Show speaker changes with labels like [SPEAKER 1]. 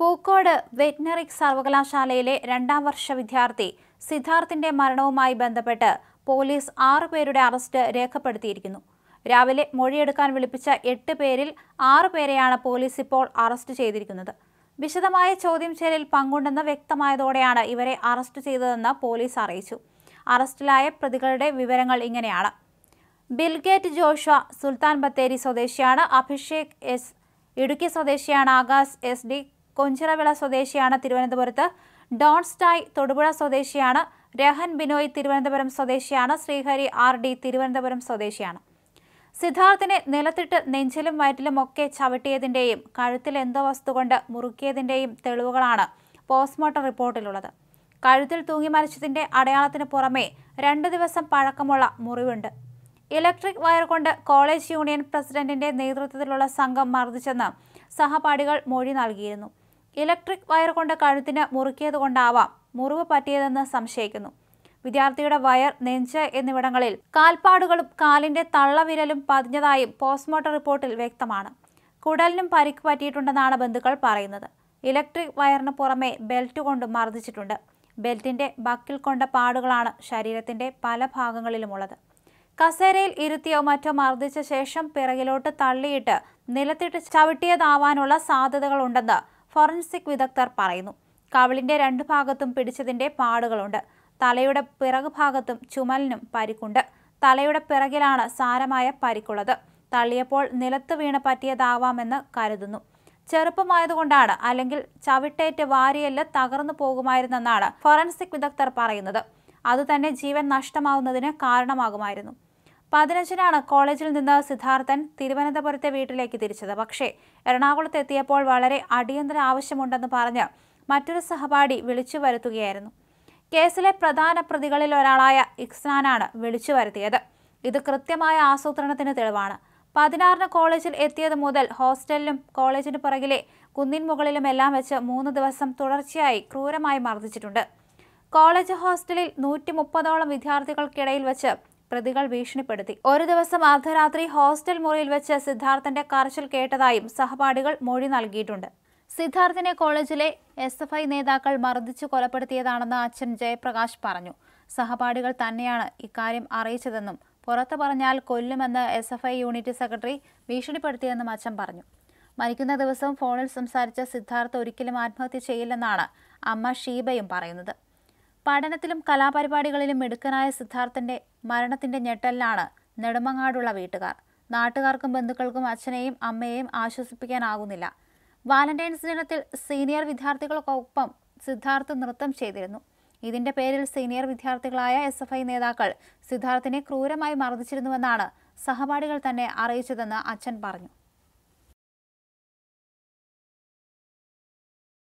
[SPEAKER 1] Pookode veterinary സർവകലാശാലയിലെ രണ്ടാം വർഷ വിദ്യാർത്ഥി സിദ്ധാർത്ഥിന്റെ മരണവുമായി ബന്ധപ്പെട്ട് പോലീസ് ആറു പേരുടെ അറസ്റ്റ് രേഖപ്പെടുത്തിയിരിക്കുന്നു രാവിലെ മൊഴിയെടുക്കാൻ വിളിപ്പിച്ച എട്ട് പേരിൽ ആറു പേരെയാണ് പോലീസ് ഇപ്പോൾ അറസ്റ്റ് ചെയ്തിരിക്കുന്നത് വിശദമായ ചോദ്യം ചെയ്യലിൽ പങ്കുണ്ടെന്ന് വ്യക്തമായതോടെയാണ് ഇവരെ അറസ്റ്റ് ചെയ്തതെന്ന് പോലീസ് അറിയിച്ചു അറസ്റ്റിലായ പ്രതികളുടെ വിവരങ്ങൾ ഇങ്ങനെയാണ് ബിൽഗേറ്റ് ജോഷ സുൽത്താൻ ബത്തേരി സ്വദേശിയാണ് അഭിഷേക് എസ് ഇടുക്കി സ്വദേശിയാണ് ആകാശ് എസ് ഡി കൊഞ്ചിറവിള സ്വദേശിയാണ് തിരുവനന്തപുരത്ത് ഡോൺസ്റ്റായ് തൊടുപുഴ സ്വദേശിയാണ് രഹൻ ബിനോയ് തിരുവനന്തപുരം സ്വദേശിയാണ് ശ്രീഹരി ആർ ഡി തിരുവനന്തപുരം സ്വദേശിയാണ് സിദ്ധാർത്ഥിനെ നിലത്തിട്ട് നെഞ്ചിലും വയറ്റിലും ഒക്കെ ചവിട്ടിയതിൻ്റെയും കഴുത്തിൽ എന്തോ വസ്തു കൊണ്ട് മുറുക്കിയതിൻ്റെയും തെളിവുകളാണ് പോസ്റ്റ്മോർട്ടം റിപ്പോർട്ടിലുള്ളത് കഴുത്തിൽ തൂങ്ങി മരിച്ചതിൻ്റെ അടയാളത്തിന് പുറമേ രണ്ട് ദിവസം പഴക്കമുള്ള മുറിവുണ്ട് ഇലക്ട്രിക് വയർ കൊണ്ട് കോളേജ് യൂണിയൻ പ്രസിഡന്റിന്റെ നേതൃത്വത്തിലുള്ള സംഘം മർദ്ദിച്ചെന്ന് സഹപാഠികൾ മൊഴി നൽകിയിരുന്നു ഇലക്ട്രിക് വയർ കൊണ്ട് കഴുത്തിന് മുറുക്കിയതുകൊണ്ടാവാം മുറിവ് പറ്റിയതെന്ന് സംശയിക്കുന്നു വിദ്യാർത്ഥിയുടെ വയർ നെഞ്ച് എന്നിവിടങ്ങളിൽ കാൽപ്പാടുകളും കാലിന്റെ തള്ളവിരലും പതിഞ്ഞതായും പോസ്റ്റ്മോർട്ടം റിപ്പോർട്ടിൽ വ്യക്തമാണ് കുടലിനും പരിക്ക് പറ്റിയിട്ടുണ്ടെന്നാണ് ബന്ധുക്കൾ പറയുന്നത് ഇലക്ട്രിക് വയറിന് പുറമെ ബെൽറ്റ് കൊണ്ട് മർദ്ദിച്ചിട്ടുണ്ട് ബെൽറ്റിന്റെ ബക്കിൽ കൊണ്ട പാടുകളാണ് ശരീരത്തിന്റെ പല ഭാഗങ്ങളിലുമുള്ളത് കസേരയിൽ ഇരുത്തിയോ മറ്റോ മർദ്ദിച്ച ശേഷം പിറകിലോട്ട് തള്ളിയിട്ട് നിലത്തിട്ട് ചവിട്ടിയതാവാനുള്ള സാധ്യതകളുണ്ടെന്ന് ഫോറൻസിക് വിദഗ്ധർ പറയുന്നു കവിളിന്റെ രണ്ടു ഭാഗത്തും പിടിച്ചതിന്റെ പാടുകളുണ്ട് തലയുടെ പിറക് ഭാഗത്തും ചുമലിനും പരിക്കുണ്ട് തലയുടെ പിറകിലാണ് സാരമായ പരിക്കുള്ളത് തള്ളിയപ്പോൾ നിലത്ത് വീണ് പറ്റിയതാവാമെന്ന് കരുതുന്നു ചെറുപ്പമായതുകൊണ്ടാണ് അല്ലെങ്കിൽ ചവിട്ടേറ്റ് വാരിയല്ല് തകർന്നു പോകുമായിരുന്നെന്നാണ് ഫോറൻസിക് വിദഗ്ധർ പറയുന്നത് അതുതന്നെ ജീവൻ നഷ്ടമാവുന്നതിന് കാരണമാകുമായിരുന്നു പതിനഞ്ചിനാണ് കോളേജിൽ നിന്ന് സിദ്ധാർത്ഥൻ തിരുവനന്തപുരത്തെ വീട്ടിലേക്ക് തിരിച്ചത് പക്ഷേ എറണാകുളത്ത് എത്തിയപ്പോൾ വളരെ അടിയന്തര ആവശ്യമുണ്ടെന്ന് പറഞ്ഞ് മറ്റൊരു സഹപാഠി വിളിച്ചു വരുത്തുകയായിരുന്നു കേസിലെ പ്രധാന പ്രതികളിൽ ഒരാളായ ഇക്സാനാണ് വിളിച്ചു വരുത്തിയത് ഇത് കൃത്യമായ ആസൂത്രണത്തിന് തെളിവാണ് പതിനാറിന് കോളേജിൽ എത്തിയത് മുതൽ ഹോസ്റ്റലിലും കോളേജിന് പുറകിലെ കുന്നിൻ എല്ലാം വെച്ച് മൂന്ന് ദിവസം തുടർച്ചയായി ക്രൂരമായി മർദ്ദിച്ചിട്ടുണ്ട് കോളേജ് ഹോസ്റ്റലിൽ നൂറ്റി മുപ്പതോളം വിദ്യാർത്ഥികൾക്കിടയിൽ വെച്ച് പ്രതികൾ ഭീഷണിപ്പെടുത്തി ഒരു ദിവസം അർദ്ധരാത്രി ഹോസ്റ്റൽ മുറിയിൽ വെച്ച് സിദ്ധാർത്ഥന്റെ കരച്ചിൽ കേട്ടതായും സഹപാഠികൾ മൊഴി നൽകിയിട്ടുണ്ട് സിദ്ധാർത്ഥിനെ കോളേജിലെ എസ് എഫ് ഐ നേതാക്കൾ മർദ്ദിച്ചു കൊലപ്പെടുത്തിയതാണെന്ന് അച്ഛൻ ജയപ്രകാശ് പറഞ്ഞു സഹപാഠികൾ തന്നെയാണ് ഇക്കാര്യം അറിയിച്ചതെന്നും പുറത്തു പറഞ്ഞാൽ കൊല്ലുമെന്ന് S F I unit secretary ഭീഷണിപ്പെടുത്തിയെന്നും അച്ഛൻ പറഞ്ഞു മരിക്കുന്ന ദിവസം ഫോണിൽ സംസാരിച്ച സിദ്ധാർത്ഥ് ഒരിക്കലും ആത്മഹത്യ ചെയ്യില്ലെന്നാണ് അമ്മ ഷീബയും പറയുന്നത് പഠനത്തിലും കലാപരിപാടികളിലും മിടുക്കനായ സിദ്ധാർത്ഥന്റെ മരണത്തിന്റെ ഞെട്ടലിലാണ് നെടുമങ്ങാടുള്ള വീട്ടുകാർ നാട്ടുകാർക്കും ബന്ധുക്കൾക്കും അച്ഛനെയും അമ്മയെയും ആശ്വസിപ്പിക്കാനാകുന്നില്ല വാലന്റൈൻസ് ദിനത്തിൽ സീനിയർ വിദ്യാർത്ഥികൾക്കൊപ്പം സിദ്ധാർത്ഥ് നൃത്തം ചെയ്തിരുന്നു ഇതിന്റെ പേരിൽ സീനിയർ വിദ്യാർത്ഥികളായ എസ് എഫ് ഐ നേതാക്കൾ സിദ്ധാർത്ഥിനെ ക്രൂരമായി മർദ്ദിച്ചിരുന്നുവെന്നാണ് സഹപാഠികൾ തന്നെ അറിയിച്ചതെന്ന് അച്ഛൻ പറഞ്ഞു